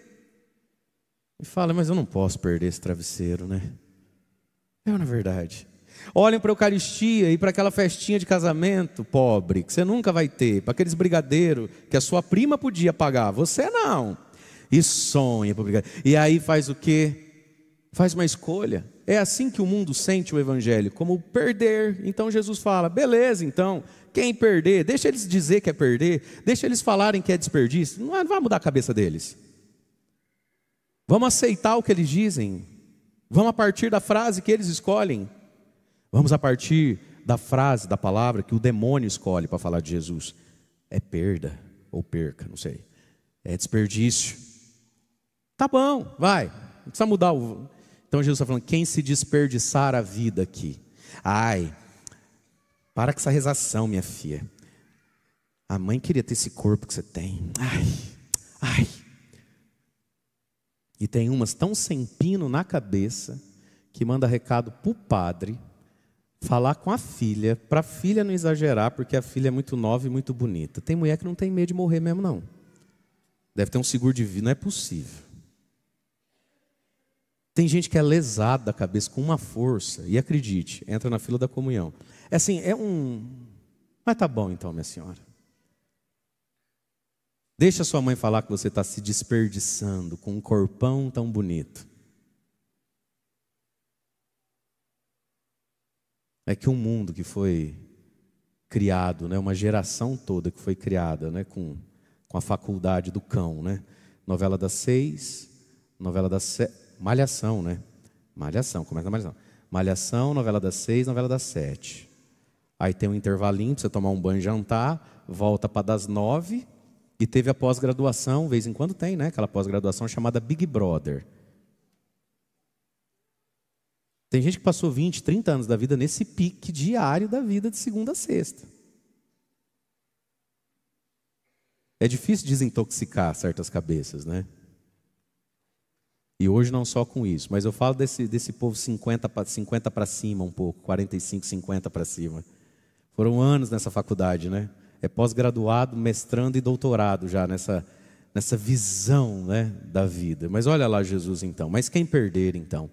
e fala: mas eu não posso perder esse travesseiro, né? É na verdade. Olhem para a Eucaristia e para aquela festinha de casamento pobre, que você nunca vai ter, para aqueles brigadeiros que a sua prima podia pagar, você não. E sonha para brigadeiro. E aí faz o quê? Faz uma escolha. É assim que o mundo sente o evangelho, como perder. Então Jesus fala: beleza, então, quem perder, deixa eles dizer que é perder, deixa eles falarem que é desperdício, não vai mudar a cabeça deles. Vamos aceitar o que eles dizem, Vamos a partir da frase que eles escolhem. Vamos a partir da frase, da palavra que o demônio escolhe para falar de Jesus. É perda ou perca, não sei. É desperdício. Tá bom, vai. Não precisa mudar o. Então Jesus está falando: quem se desperdiçar a vida aqui. Ai, para com essa rezação, minha filha. A mãe queria ter esse corpo que você tem. Ai, ai. E tem umas tão sem pino na cabeça que manda recado para o padre falar com a filha, para a filha não exagerar, porque a filha é muito nova e muito bonita. Tem mulher que não tem medo de morrer mesmo, não. Deve ter um seguro de vida, não é possível. Tem gente que é lesada da cabeça com uma força, e acredite, entra na fila da comunhão. É assim, é um. Mas tá bom então, minha senhora. Deixa sua mãe falar que você está se desperdiçando com um corpão tão bonito. É que um mundo que foi criado, né, uma geração toda que foi criada né, com, com a faculdade do cão, né? Novela das seis, novela das sete, malhação, né? Malhação, começa na malhação. Malhação, novela das seis, novela das sete. Aí tem um intervalinho para você tomar um banho e jantar, volta para das nove, e teve a pós-graduação, vez em quando tem, né? Aquela pós-graduação chamada Big Brother. Tem gente que passou 20, 30 anos da vida nesse pique diário da vida de segunda a sexta. É difícil desintoxicar certas cabeças, né? E hoje não só com isso, mas eu falo desse, desse povo 50 para 50 cima um pouco, 45, 50 para cima. Foram anos nessa faculdade, né? é pós-graduado, mestrando e doutorado já nessa, nessa visão né, da vida. Mas olha lá Jesus então. Mas quem perder então?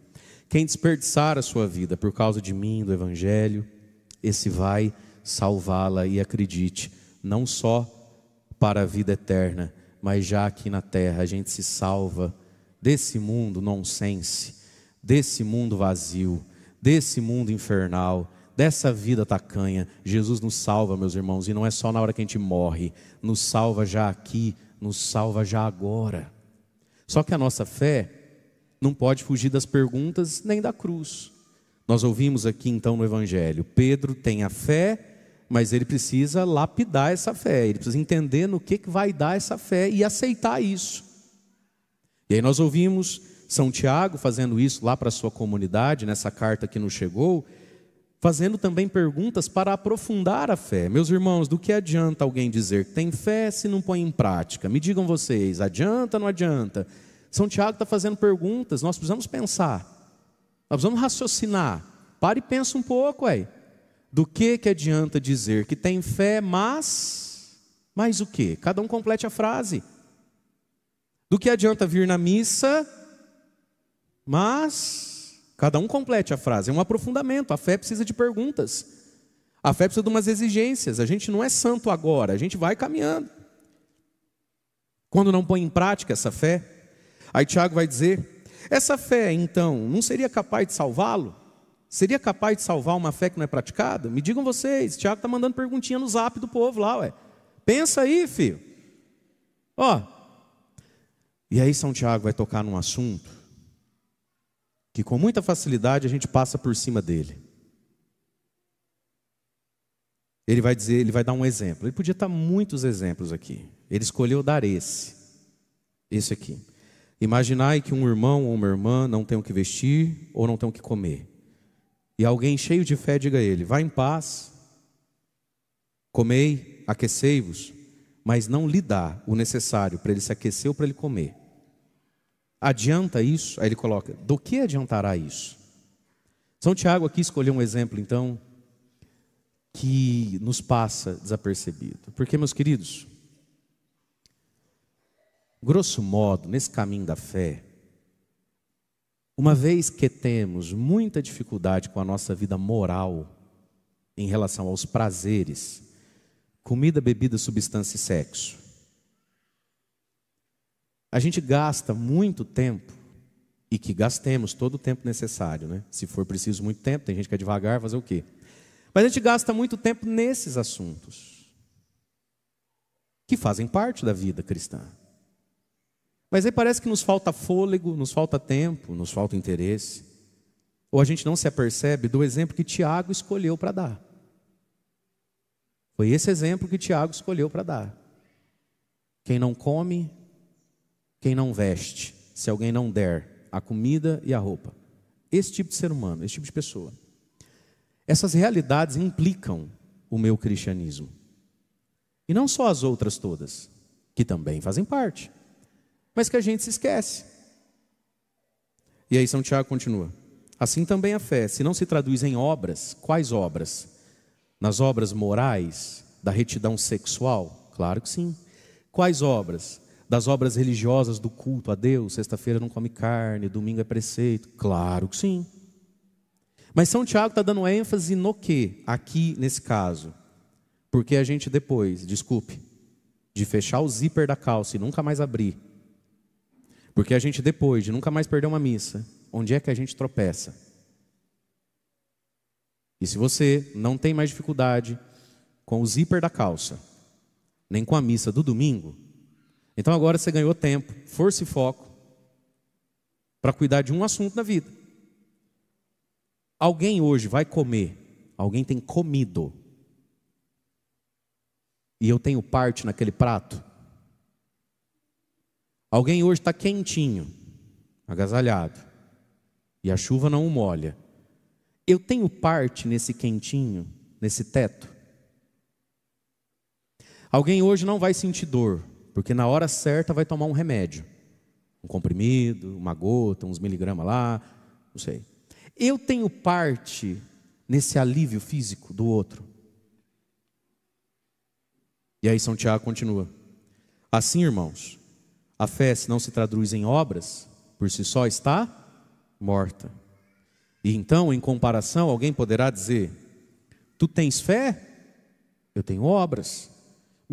Quem desperdiçar a sua vida por causa de mim, do Evangelho, esse vai salvá-la e acredite, não só para a vida eterna, mas já aqui na terra a gente se salva desse mundo nonsense, desse mundo vazio, desse mundo infernal dessa vida tacanha. Jesus nos salva, meus irmãos, e não é só na hora que a gente morre, nos salva já aqui, nos salva já agora. Só que a nossa fé não pode fugir das perguntas nem da cruz. Nós ouvimos aqui então no Evangelho: Pedro tem a fé, mas ele precisa lapidar essa fé, ele precisa entender no que, que vai dar essa fé e aceitar isso. E aí nós ouvimos São Tiago fazendo isso lá para a sua comunidade, nessa carta que nos chegou, fazendo também perguntas para aprofundar a fé. Meus irmãos, do que adianta alguém dizer que tem fé se não põe em prática? Me digam vocês, adianta ou não adianta? São Tiago está fazendo perguntas, nós precisamos pensar, nós precisamos raciocinar. Pare e pensa um pouco, ué. Do que, que adianta dizer que tem fé, mas. Mas o que? Cada um complete a frase. Do que adianta vir na missa, mas Cada um complete a frase. É um aprofundamento. A fé precisa de perguntas. A fé precisa de umas exigências. A gente não é santo agora, a gente vai caminhando. Quando não põe em prática essa fé, aí Tiago vai dizer: essa fé, então, não seria capaz de salvá-lo? Seria capaz de salvar uma fé que não é praticada? Me digam vocês, Tiago está mandando perguntinha no zap do povo lá, ué. Pensa aí, filho. Ó. E aí São Tiago vai tocar num assunto que com muita facilidade a gente passa por cima dele. Ele vai dizer, ele vai dar um exemplo. Ele podia dar muitos exemplos aqui. Ele escolheu dar esse. Esse aqui. Imaginai que um irmão ou uma irmã não tem o que vestir ou não tem o que comer. E alguém cheio de fé diga a ele: Vá em paz, comei, aquecei-vos, mas não lhe dá o necessário para ele se aquecer ou para ele comer. Adianta isso? Aí ele coloca: do que adiantará isso? São Tiago aqui escolheu um exemplo, então, que nos passa desapercebido. Porque, meus queridos, grosso modo, nesse caminho da fé, uma vez que temos muita dificuldade com a nossa vida moral em relação aos prazeres, comida, bebida, substância e sexo, a gente gasta muito tempo, e que gastemos todo o tempo necessário, né? Se for preciso muito tempo, tem gente que é devagar, fazer o quê? Mas a gente gasta muito tempo nesses assuntos, que fazem parte da vida cristã. Mas aí parece que nos falta fôlego, nos falta tempo, nos falta interesse. Ou a gente não se apercebe do exemplo que Tiago escolheu para dar. Foi esse exemplo que Tiago escolheu para dar. Quem não come, quem não veste, se alguém não der a comida e a roupa. Esse tipo de ser humano, esse tipo de pessoa. Essas realidades implicam o meu cristianismo. E não só as outras todas, que também fazem parte, mas que a gente se esquece. E aí São Tiago continua. Assim também a fé, se não se traduz em obras, quais obras? Nas obras morais, da retidão sexual? Claro que sim. Quais obras? das obras religiosas, do culto a Deus, sexta-feira não come carne, domingo é preceito. Claro que sim. Mas São Tiago está dando ênfase no que aqui nesse caso? Porque a gente depois, desculpe, de fechar o zíper da calça e nunca mais abrir, porque a gente depois de nunca mais perder uma missa, onde é que a gente tropeça? E se você não tem mais dificuldade com o zíper da calça, nem com a missa do domingo, então agora você ganhou tempo, força e foco para cuidar de um assunto na vida. Alguém hoje vai comer, alguém tem comido, e eu tenho parte naquele prato. Alguém hoje está quentinho, agasalhado, e a chuva não o molha. Eu tenho parte nesse quentinho, nesse teto. Alguém hoje não vai sentir dor, porque na hora certa vai tomar um remédio, um comprimido, uma gota, uns miligramas lá, não sei. Eu tenho parte nesse alívio físico do outro. E aí São Tiago continua: Assim, irmãos, a fé, se não se traduz em obras, por si só está morta. E então, em comparação, alguém poderá dizer: Tu tens fé? Eu tenho obras.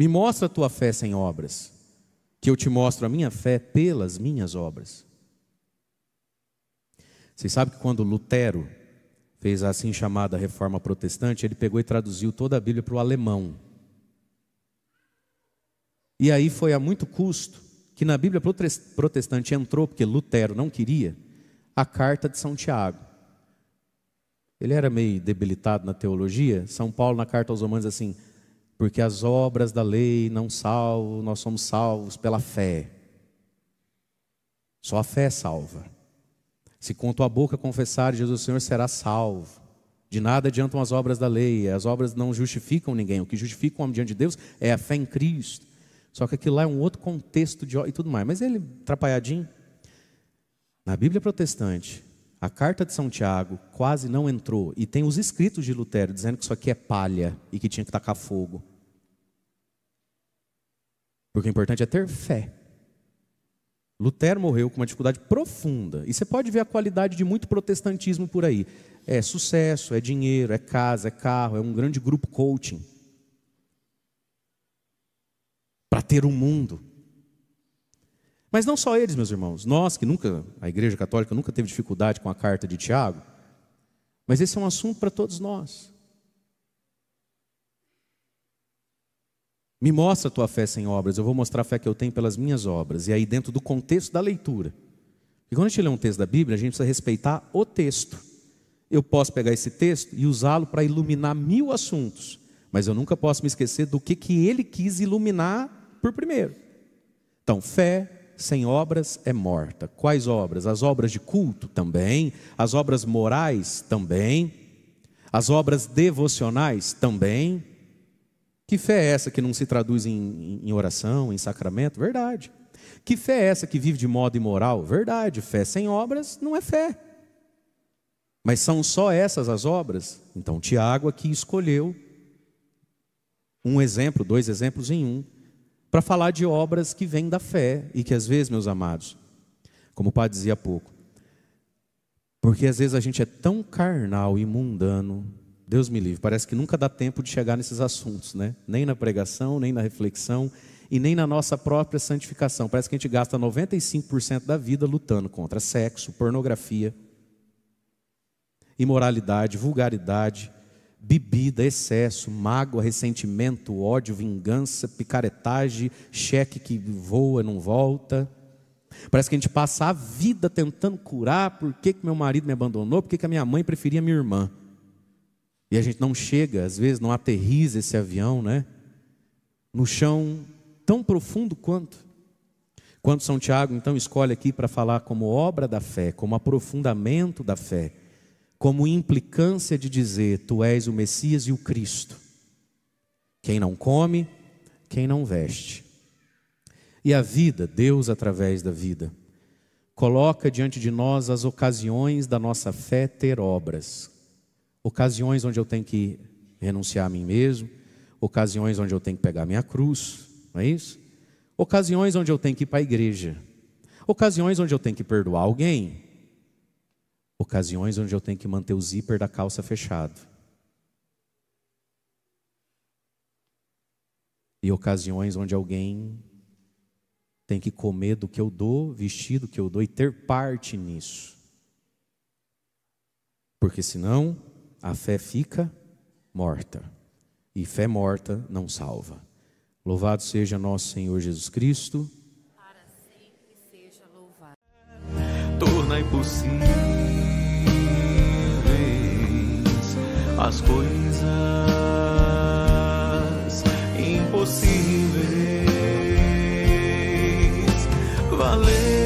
Me mostra a tua fé sem obras, que eu te mostro a minha fé pelas minhas obras. Vocês sabem que quando Lutero fez a assim chamada reforma protestante, ele pegou e traduziu toda a Bíblia para o alemão. E aí foi a muito custo que na Bíblia protestante entrou, porque Lutero não queria, a carta de São Tiago. Ele era meio debilitado na teologia. São Paulo, na carta aos Romanos, é assim: porque as obras da lei não salvam, nós somos salvos pela fé. Só a fé salva. Se com tua boca confessar Jesus o Senhor, será salvo. De nada adiantam as obras da lei, as obras não justificam ninguém. O que justifica o homem diante de Deus é a fé em Cristo. Só que aquilo lá é um outro contexto de e tudo mais. Mas ele, atrapalhadinho, na Bíblia protestante, a carta de São Tiago quase não entrou. E tem os escritos de Lutero dizendo que isso aqui é palha e que tinha que tacar fogo. Porque o importante é ter fé. Lutero morreu com uma dificuldade profunda. E você pode ver a qualidade de muito protestantismo por aí. É sucesso, é dinheiro, é casa, é carro, é um grande grupo coaching. Para ter o um mundo. Mas não só eles, meus irmãos. Nós que nunca, a Igreja Católica nunca teve dificuldade com a carta de Tiago. Mas esse é um assunto para todos nós. Me mostra a tua fé sem obras, eu vou mostrar a fé que eu tenho pelas minhas obras. E aí, dentro do contexto da leitura. E quando a gente lê um texto da Bíblia, a gente precisa respeitar o texto. Eu posso pegar esse texto e usá-lo para iluminar mil assuntos, mas eu nunca posso me esquecer do que, que ele quis iluminar por primeiro. Então, fé sem obras é morta. Quais obras? As obras de culto também, as obras morais também, as obras devocionais também que fé é essa que não se traduz em, em oração, em sacramento? Verdade. Que fé é essa que vive de modo imoral? Verdade. Fé sem obras não é fé. Mas são só essas as obras? Então, Tiago aqui escolheu um exemplo, dois exemplos em um, para falar de obras que vêm da fé e que às vezes, meus amados, como o pai dizia há pouco, porque às vezes a gente é tão carnal e mundano Deus me livre, parece que nunca dá tempo de chegar nesses assuntos, né? Nem na pregação, nem na reflexão e nem na nossa própria santificação. Parece que a gente gasta 95% da vida lutando contra sexo, pornografia, imoralidade, vulgaridade, bebida, excesso, mágoa, ressentimento, ódio, vingança, picaretagem, cheque que voa e não volta. Parece que a gente passa a vida tentando curar por que, que meu marido me abandonou, por que, que a minha mãe preferia minha irmã. E a gente não chega, às vezes não aterriza esse avião, né? No chão tão profundo quanto. Quando São Tiago então escolhe aqui para falar como obra da fé, como aprofundamento da fé, como implicância de dizer: Tu és o Messias e o Cristo. Quem não come, quem não veste. E a vida, Deus através da vida, coloca diante de nós as ocasiões da nossa fé ter obras, ocasiões onde eu tenho que renunciar a mim mesmo, ocasiões onde eu tenho que pegar minha cruz, não é isso? Ocasiões onde eu tenho que ir para a igreja, ocasiões onde eu tenho que perdoar alguém, ocasiões onde eu tenho que manter o zíper da calça fechado. E ocasiões onde alguém tem que comer do que eu dou, vestir do que eu dou e ter parte nisso. Porque senão a fé fica morta. E fé morta não salva. Louvado seja nosso Senhor Jesus Cristo. Para sempre seja louvado. Torna possíveis as coisas impossíveis. Valeu.